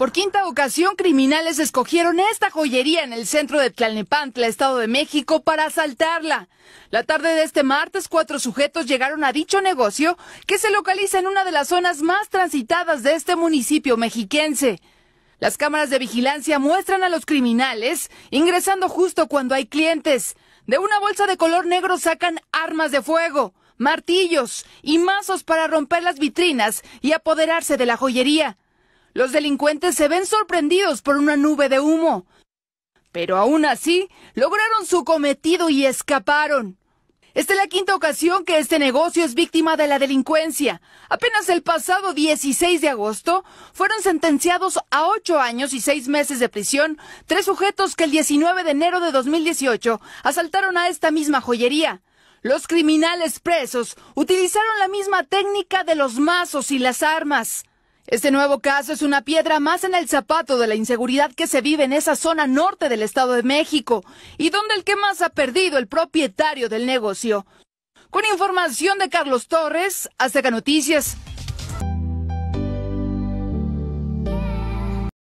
Por quinta ocasión, criminales escogieron esta joyería en el centro de Tlalnepantla, Estado de México, para asaltarla. La tarde de este martes, cuatro sujetos llegaron a dicho negocio que se localiza en una de las zonas más transitadas de este municipio mexiquense. Las cámaras de vigilancia muestran a los criminales ingresando justo cuando hay clientes. De una bolsa de color negro sacan armas de fuego, martillos y mazos para romper las vitrinas y apoderarse de la joyería. Los delincuentes se ven sorprendidos por una nube de humo. Pero aún así, lograron su cometido y escaparon. Esta es la quinta ocasión que este negocio es víctima de la delincuencia. Apenas el pasado 16 de agosto fueron sentenciados a ocho años y seis meses de prisión tres sujetos que el 19 de enero de 2018 asaltaron a esta misma joyería. Los criminales presos utilizaron la misma técnica de los mazos y las armas. Este nuevo caso es una piedra más en el zapato de la inseguridad que se vive en esa zona norte del Estado de México y donde el que más ha perdido el propietario del negocio. Con información de Carlos Torres, Azteca Noticias.